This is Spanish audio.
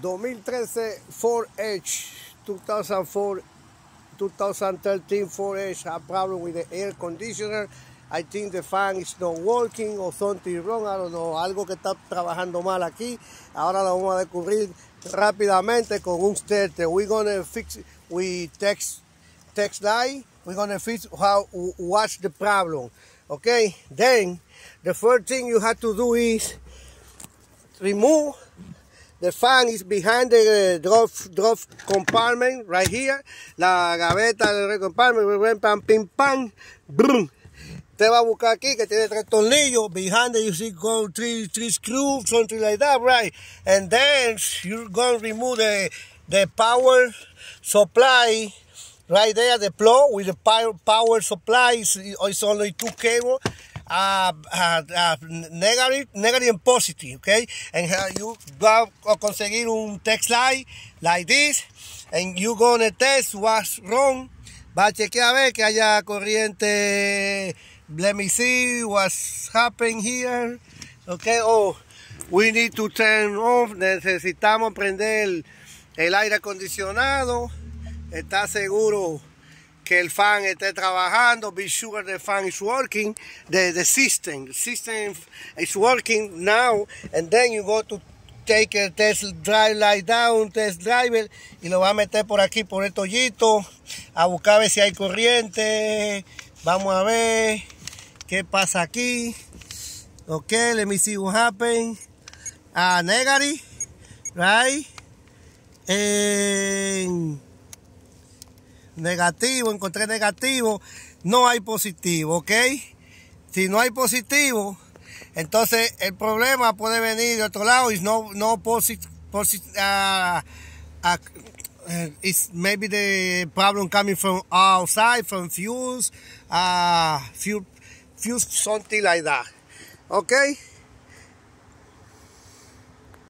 2013 4H, 2004, 2013 4H have problem with the air conditioner. I think the fan is not working or something wrong, I don't know, algo que está trabajando mal aquí. Ahora lo vamos a descubrir rápidamente con un tester. We're gonna fix we text text line. We're gonna fix how what's the problem. Okay, then the first thing you have to do is remove The fan is behind the uh, drop, compartment right here. La gaveta del compartment, pam, pim, pam, brum. They va a buscar aquí que tiene tres tornillos. Behind it, you see go three, three screws, something like that, right? And then you're going to remove the, the power supply right there, the plug with the power supply is, only two cables ah, ah, ah, negative, negative and positive, okay? And you go a conseguir un text light like this, and you gonna test what's wrong. Va a chequear a ver que haya corriente. Let me see what's happening here. Okay, oh, we need to turn off. Necesitamos prender el, el aire acondicionado está seguro que el fan esté trabajando, be sure the fan is working, the, the system, the system is working now, and then you go to take a test drive light down, test driver, y lo va a meter por aquí, por el hoyito, a buscar a ver si hay corriente, vamos a ver qué pasa aquí, ok, let me see what happen, Ah, right, and negativo, encontré negativo, no hay positivo, ¿ok? Si no hay positivo, entonces el problema puede venir de otro lado y no, no posit, posit ah uh, ah, eh, it's maybe the problem coming from outside, from fuse, uh, ah, fuse, fuse, something like that, okay?